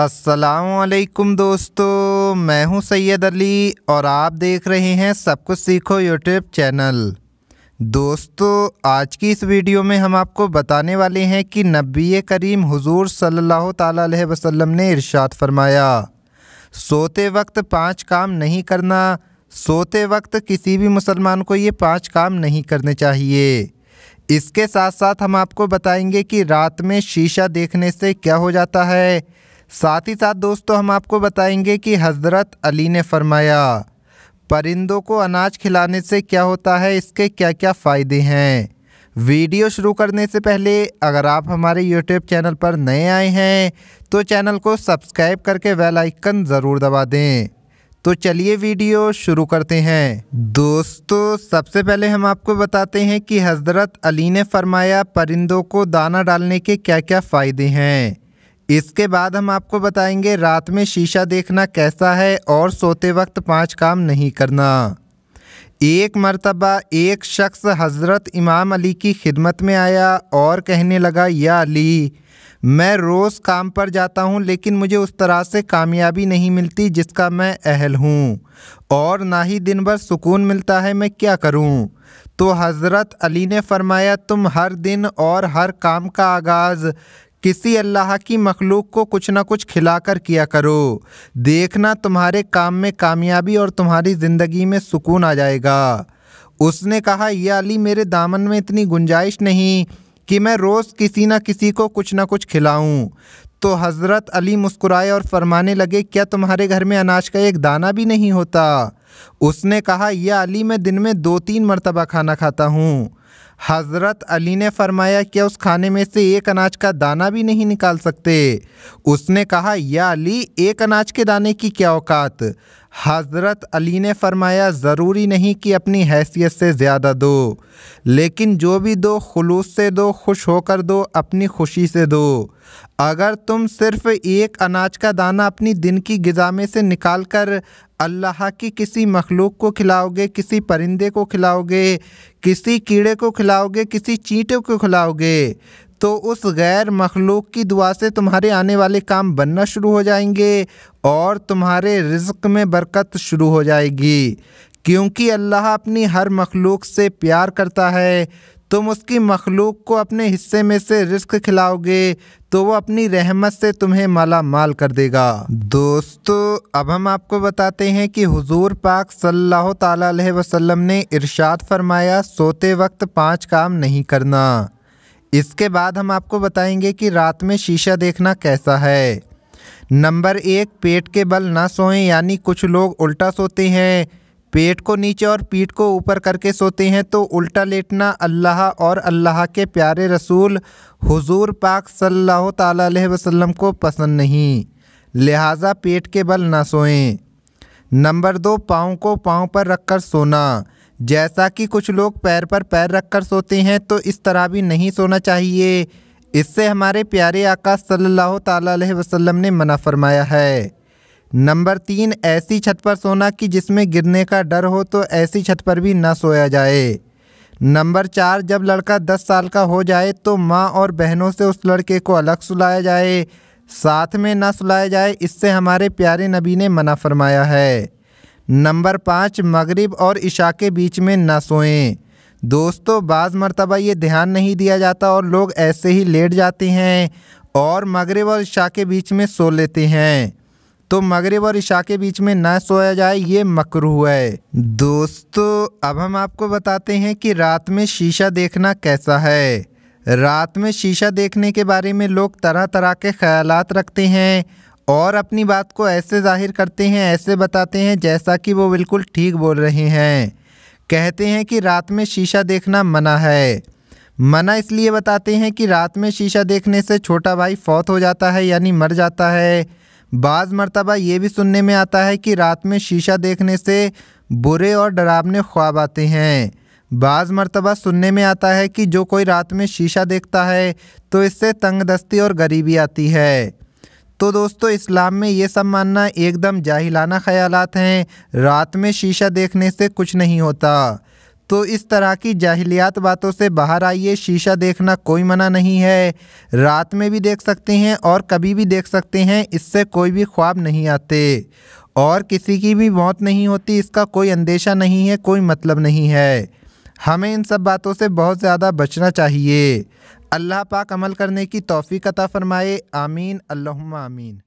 असलकुम दोस्तों मैं हूं सैयद अली और आप देख रहे हैं सब कुछ सीखो यूट्यूब चैनल दोस्तों आज की इस वीडियो में हम आपको बताने वाले हैं कि नबी करीम हुजूर सल्लल्लाहु अलैहि वसल्लम ने इरशाद फरमाया सोते वक्त पांच काम नहीं करना सोते वक्त किसी भी मुसलमान को ये पांच काम नहीं करने चाहिए इसके साथ साथ हम आपको बताएंगे कि रात में शीशा देखने से क्या हो जाता है साथ ही साथ दोस्तों हम आपको बताएंगे कि हज़रत अली ने फरमाया परिंदों को अनाज खिलाने से क्या होता है इसके क्या क्या फ़ायदे हैं वीडियो शुरू करने से पहले अगर आप हमारे यूट्यूब चैनल पर नए आए हैं तो चैनल को सब्सक्राइब करके बेल आइकन ज़रूर दबा दें तो चलिए वीडियो शुरू करते हैं दोस्तों सबसे पहले हम आपको बताते हैं कि हज़रत अली ने फरमाया परिंदों को दाना डालने के क्या क्या फ़ायदे हैं इसके बाद हम आपको बताएंगे रात में शीशा देखना कैसा है और सोते वक्त पांच काम नहीं करना एक मरतबा एक शख्स हज़रत इमाम अली की खिदमत में आया और कहने लगा या अली मैं रोज़ काम पर जाता हूँ लेकिन मुझे उस तरह से कामयाबी नहीं मिलती जिसका मैं अहल हूँ और ना ही दिन भर सुकून मिलता है मैं क्या करूँ तो हज़रत अली ने फरमाया तुम हर दिन और हर काम का आगाज़ किसी अल्लाह की मखलूक को कुछ ना कुछ खिलाकर किया करो देखना तुम्हारे काम में कामयाबी और तुम्हारी ज़िंदगी में सुकून आ जाएगा उसने कहा यह अली मेरे दामन में इतनी गुंजाइश नहीं कि मैं रोज़ किसी न किसी को कुछ ना कुछ खिलाऊँ तो हज़रत अली मुस्कुराए और फरमाने लगे क्या तुम्हारे घर में अनाज का एक दाना भी नहीं होता उसने कहा यह अली मैं दिन में दो तीन मरतबा खाना खाता हूँ हज़रत अली ने फरमाया क्या उस खाने में से एक अनाज का दाना भी नहीं निकाल सकते उसने कहा या अली एक अनाज के दाने की क्या औकात हज़रत अली ने फरमाया ज़रूरी नहीं कि अपनी हैसियत से ज़्यादा दो लेकिन जो भी दो खलूस से दो खुश होकर दो अपनी खुशी से दो अगर तुम सिर्फ़ एक अनाज का दाना अपनी दिन की गज़ा में से निकाल कर अल्लाह की किसी मखलूक को खिलाओगे किसी परिंदे को खिलाओगे किसी कीड़े को खिलाओगे किसी चींटे को खिलाओगे तो उस गैर मखलूक की दुआ से तुम्हारे आने वाले काम बनना शुरू हो जाएंगे और तुम्हारे रिज्क में बरकत शुरू हो जाएगी क्योंकि अल्लाह अपनी हर मखलूक से प्यार करता है तुम उसकी मखलूक को अपने हिस्से में से रिस्क खिलाओगे तो वो अपनी रहमत से तुम्हें माला माल कर देगा दोस्तों अब हम आपको बताते हैं कि हुजूर पाक सल्लल्लाहु अलैहि वसल्लम ने इरशाद फरमाया सोते वक्त पांच काम नहीं करना इसके बाद हम आपको बताएंगे कि रात में शीशा देखना कैसा है नंबर एक पेट के बल ना सोएं यानी कुछ लोग उल्टा सोते हैं पेट को नीचे और पीठ को ऊपर करके सोते हैं तो उल्टा लेटना अल्लाह और अल्लाह के प्यारे रसूल हुजूर पाक सल्लल्लाहु अलैहि वसल्लम को पसंद नहीं लिहाजा पेट के बल ना सोएं नंबर दो पाँव को पाँव पर रखकर सोना जैसा कि कुछ लोग पैर पर पैर रखकर सोते हैं तो इस तरह भी नहीं सोना चाहिए इससे हमारे प्यारे आका सल्लल्लाहु अलैहि वसल्लम ने मना फरमाया है नंबर तीन ऐसी छत पर सोना कि जिसमें गिरने का डर हो तो ऐसी छत पर भी ना सोया जाए नंबर चार जब लड़का दस साल का हो जाए तो माँ और बहनों से उस लड़के को अलग सुलाया जाए साथ में ना सुलाया जाए इससे हमारे प्यारे नबी ने मना फरमाया है नंबर पाँच मगरिब और इशा के बीच में न सोएं दोस्तों बाज़ मरतबा ये ध्यान नहीं दिया जाता और लोग ऐसे ही लेट जाते हैं और मगरिब और इशा के बीच में सो लेते हैं तो मगरिब और इशा के बीच में ना सोया जाए ये मकरू है दोस्तों अब हम आपको बताते हैं कि रात में शीशा देखना कैसा है रात में शीशा देखने के बारे में लोग तरह तरह के ख्याल रखते हैं और अपनी बात को ऐसे जाहिर करते हैं ऐसे बताते हैं जैसा कि वो बिल्कुल ठीक बोल रहे हैं कहते हैं कि रात में शीशा देखना मना है मना इसलिए बताते हैं कि रात में शीशा देखने से छोटा भाई फौत हो जाता है यानी मर जाता है बाज़ मरतबा ये भी सुनने में आता है कि रात में शीशा देखने से बुरे और डरावने ख्वाब आते हैं बाज़ मरतबा सुनने में आता है कि जो कोई रात में शीशा देखता है तो इससे तंगदस्ती और गरीबी आती है तो दोस्तों इस्लाम में ये सब मानना एकदम जाहिलाना ख्यालात हैं रात में शीशा देखने से कुछ नहीं होता तो इस तरह की जाहिलियात बातों से बाहर आइए शीशा देखना कोई मना नहीं है रात में भी देख सकते हैं और कभी भी देख सकते हैं इससे कोई भी ख्वाब नहीं आते और किसी की भी मौत नहीं होती इसका कोई अंदेशा नहीं है कोई मतलब नहीं है हमें इन सब बातों से बहुत ज़्यादा बचना चाहिए अल्लाह पाक अमल करने की तोफ़ी कता फ़रमाए आमीन अल्लाहुम्मा आमीन